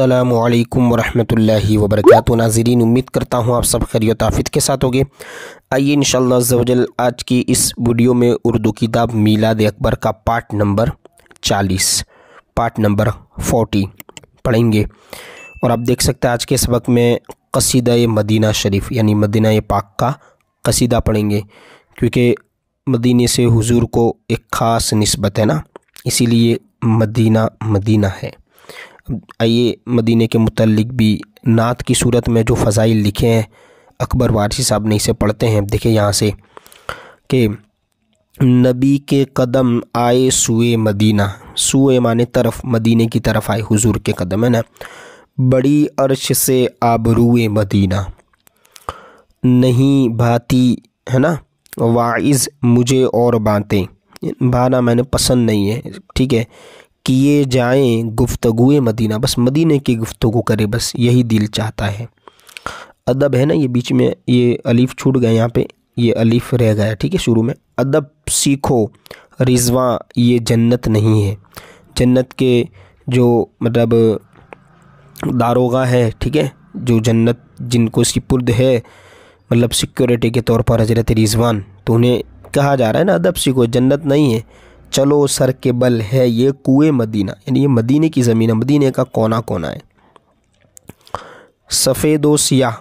असलकम वरहमल वबरक नाजरीन उम्मीद करता हूँ आप सब खैरियत आफ़ के साथ होंगे आइए इन शजल आज की इस वीडियो में उर्दू किताब मीलाद अकबर का पार्ट नंबर चालीस पार्ट नंबर फोटी पढ़ेंगे और आप देख सकते हैं आज के सबक में कसीदा मदीना शरीफ यानी मदीना पाक का कसीदा पढ़ेंगे क्योंकि मदीने से हज़ूर को एक ख़ास नस्बत है ना इसीलिए मदीना मदीना है आइए मदीने के मुतलक भी नात की सूरत में जो फ़ज़ाइल लिखे हैं अकबर वारसी साहब ने इसे पढ़ते हैं देखे यहाँ से कि नबी के कदम आए सुए मदीना सुए माने तरफ मदीने की तरफ आए हुजूर के कदम है ना बड़ी अर्श से आबरूए मदीना नहीं भाती है ना वाइज मुझे और बातें भाना मैंने पसंद नहीं है ठीक है किए जाएँ गुफ्तु मदीना बस मदीने की गुफ्तु करे बस यही दिल चाहता है अदब है ना ये बीच में ये अलीफ छूट गए यहाँ पे ये अलीफ रह गया ठीक है शुरू में अदब सीखो रिजवा ये जन्नत नहीं है जन्नत के जो मतलब दारोगा है ठीक है जो जन्नत जिनको सिपुर्द है मतलब सिक्योरिटी के तौर पर हजरत रिजवान तो उन्हें कहा जा रहा है ना अदब सीखो जन्नत नहीं है चलो सर के बल है ये कुए मदीना यानी ये मदीने की ज़मीन है मदीने का कोना कोना है सफ़ेद सियाह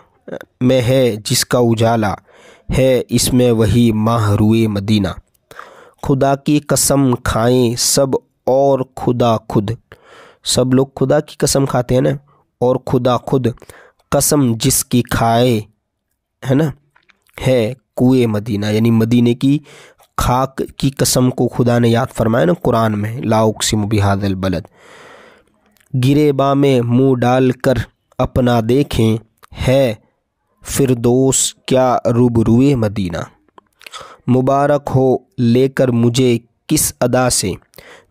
में है जिसका उजाला है इसमें वही माह रुए मदीना खुदा की कसम खाएं सब और खुदा खुद सब लोग खुदा की कसम खाते हैं ना और खुदा खुद कसम जिसकी खाए है ना है कुए मदीना यानी मदीने की खाक की कसम को खुदा ने याद फरमाया ना कुरान में लाउकसिम बिहादल बलद बा में मुँह डाल कर अपना देखें है फिरदोस क्या रुए मदीना मुबारक हो लेकर मुझे किस अदा से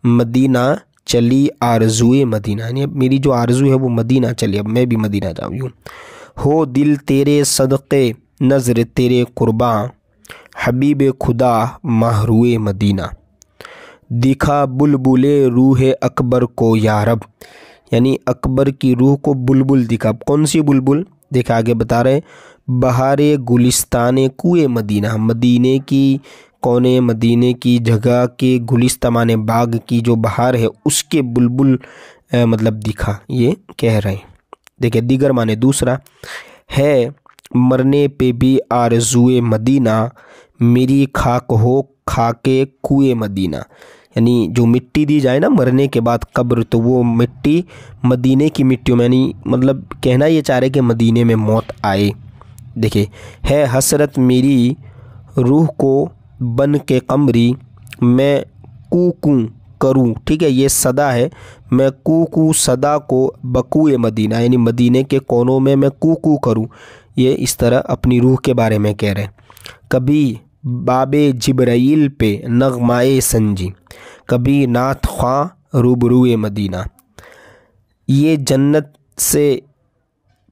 मदीना चली आरजुए मदीना यानी अब मेरी जो आरजू है वो मदीना चली अब मैं भी मदीना जाऊँ हो दिल तेरे सदक़े नज़र तेरे कुर्बान हबीब खुदा माहरू मदीना दिखा बुलबुले रूह अकबर को यारब यानी अकबर की रूह को बुलबुल दिखा कौन सी बुलबुल देखा आगे बता रहे बहार गुलिस्तान कुए मदीना मदीने की कोने मदीने की जगह के गुलिस्तम बाग की जो बहार है उसके बुलबुल मतलब दिखा ये कह रहे हैं देखिए दिगर माने दूसरा है मरने पे भी आरजुए मदीना मेरी खाक हो खाके कुए मदीना यानी जो मिट्टी दी जाए ना मरने के बाद कब्र तो वो मिट्टी मदीने की मिट्टी में यानी मतलब कहना ये चाह रहे कि मदीने में मौत आए देखिए है हसरत मेरी रूह को बन के कमरी मैं कू कू करूँ ठीक है ये सदा है मैं कू कू सदा को बकुए मदीना यानी मदीने के कोनों में मैं कू कू करूँ ये इस तरह अपनी रूह के बारे में कह रहे हैं कभी बाब जबराइल पे नगमाए संजी कभी नात ख़्वा रूबरू मदीना ये जन्नत से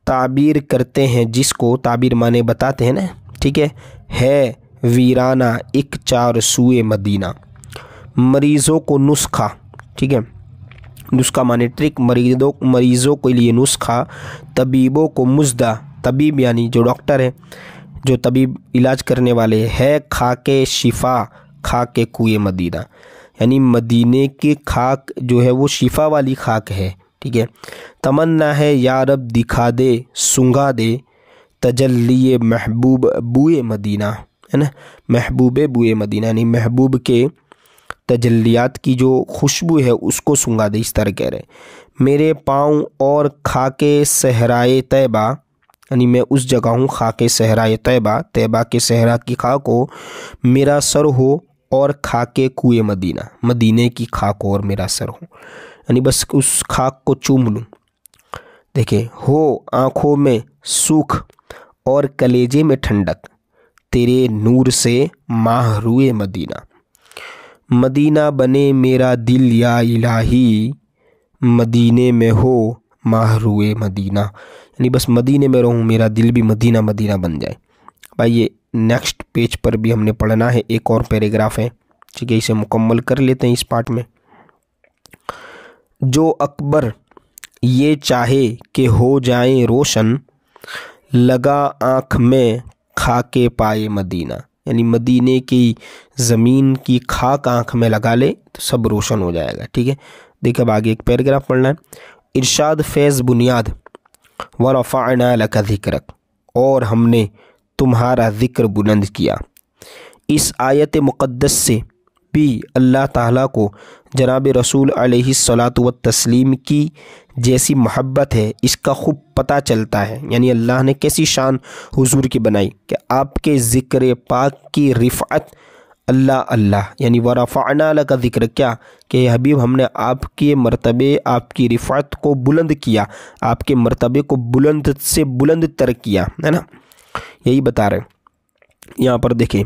ताबीर करते हैं जिसको ताबीर माने बताते हैं ना ठीक है है वीराना एक चार सूए मदीना मरीज़ों को नुस्खा ठीक है नुस्खा माने ट्रिक मरीजों मरीज़ों के लिए नुस्खा तबीबों को मुजदा तबीब यानी जो डॉक्टर है जो तबीब इलाज करने वाले है खाके शिफा खाके कुए मदीना यानी मदीने की खाक जो है वो शिफा वाली खाक है ठीक है तमन्ना है या रब दिखा दे सुंगा दे तजल्ली महबूब बुए मदीना है ना महबूब बुए मदीना यानी महबूब के तजल्लियात की जो खुशबू है उसको सुंगा दे इस तरह कह रहे मेरे पाँव और खाके सहराए तयबा यानी मैं उस जगह हूँ खाके सहरा तैबा तैबा के सहरा की खाक हो मेरा सर हो और खाके कुए मदीना मदीने की को और मेरा सर हो यानी बस उस खाक को चूम लूँ देखे हो आँखों में सूख और कलेजे में ठंडक तेरे नूर से माह रुए मदीना मदीना बने मेरा दिल या इलाही मदीने में हो माह रुए मदीना यानी बस मदीने में रहूँ मेरा दिल भी मदीना मदीना बन जाए भाई ये नेक्स्ट पेज पर भी हमने पढ़ना है एक और पैराग्राफ है ठीक है इसे मुकम्मल कर लेते हैं इस पार्ट में जो अकबर ये चाहे कि हो जाए रोशन लगा आँख में खा के पाए मदीना यानी मदीने की ज़मीन की खाक आँख में लगा ले तो सब रोशन हो जाएगा ठीक है देखिए अब आगे एक पैराग्राफ पढ़ना है इरशाद फैज़ बुनियाद व रफ़ाना लका और हमने तुम्हारा ज़िक्र बुलंद किया इस आयत मुक़दस से भी अल्लाह ताला को जनाब रसूल सलात व तस्लीम की जैसी महब्बत है इसका खूब पता चलता है यानी अल्लाह ने कैसी शान हुजूर की बनाई कि आपके ज़िक्र पाक की रिफ़त अल्लाह अल्लाह यानी वरफ़ाना का जिक्र क्या कि हबीब हमने आपके मरतबे आपकी रिफ़ात को बुलंद किया आपके मरतबे को बुलंद से बुलंद तर किया है ना यही बता रहे यहाँ पर देखें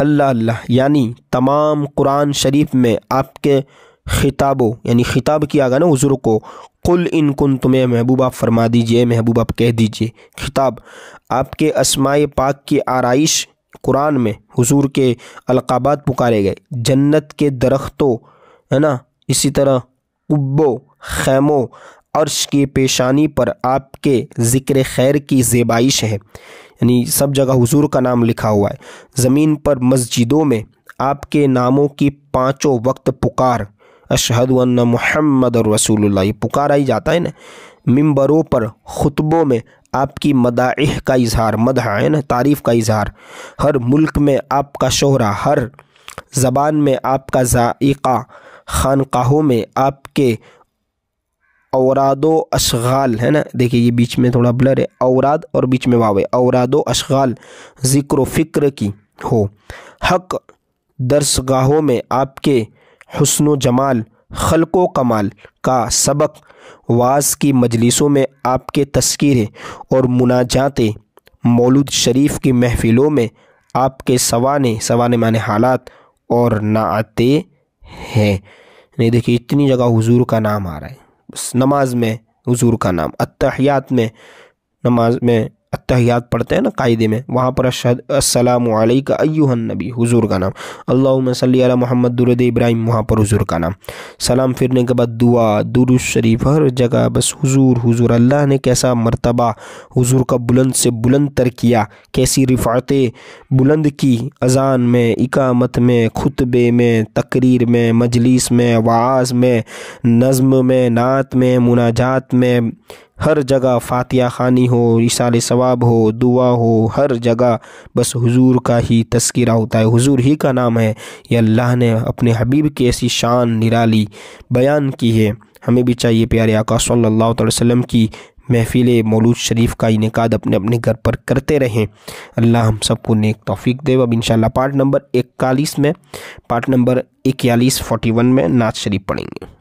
अल्लाह अल्लाह यानी तमाम कुरान शरीफ में आपके खिताबों यानी खिताब किया गया ना हजूर को कुल इन कुन तुम्हें महबूबा फरमा दीजिए महबूबा कह दीजिए खिताब आपके असमाय पाक की आरइश कुरान में हुजूर के अलकाबात पुकारे गए जन्नत के दरख्तों है ना इसी तरह उब्बो खैमों अर्श की पेशानी पर आपके ज़िक्र खैर की जेबाइश है यानी सब जगह हुजूर का नाम लिखा हुआ है ज़मीन पर मस्जिदों में आपके नामों की पांचों वक्त पुकार अशहद अन्ना मोहम्मद और रसूल ये पुकाराई जाता है ना मम्बरों पर खुतबों में आपकी मदाह का इजहार मदह है ना तारीफ़ का इजहार हर मुल्क में आपका शोहरा हर ज़बान में आपका जायका खानकाहों में आपके औरादो अशगाल है ना देखिए ये बीच में थोड़ा ब्लर है औराद और बीच में वावे औरादो अशगाल ज़िक्र फ़िक्र की हो हक दरसगाहों में आपके हसन जमाल खलको कमाल का सबक वाज की मजलिसों में आपके तस्करे और मुनाजातें मौलूद शरीफ की महफ़िलों में आपके सवाने सवाने माने हालात और नाते हैं नहीं देखिए इतनी जगह हुजूर का नाम आ रहा है बस नमाज में हुजूर का नाम अतहयात में नमाज में अतहयात पढ़ते हैं ना कायदे में वहाँ पर असलम अयुहन नबी हुजूर का नाम अल्लाह सल मोहम्मद दुरद इब्राहिम वहाँ पर हुजूर का नाम सलाम फिरने के बाद दुआ दुरुज शरीफ हर जगह बस हुजूर हुजूर अल्लाह ने कैसा मर्तबा हुजूर का बुलंद से बुलंद तर किया कैसी रिफातें बुलंद की अजान में इकामत में खुतबे में तकरीर में मजलिस में वाज में नज़म में नात में मुनाजात में हर जगह फातिया खानी हो इसाल सवाब हो दुआ हो हर जगह बस हुजूर का ही तस्करा होता है हुजूर ही का नाम है ये अल्लाह ने अपने हबीब की ऐसी शान निराली बयान की है हमें भी चाहिए प्यारे आका सल्लल्लाहु अलैहि वसल्लम की महफिल मौलूद शरीफ का इनका अपने अपने घर पर करते रहें अल्लाह हम सबको नेक तोफ़ी दे अब इंशाल्लाह पार्ट नंबर इकतालीस में पार्ट नंबर इक्यालीस फोटी वन में नाज शरीफ पढ़ेंगे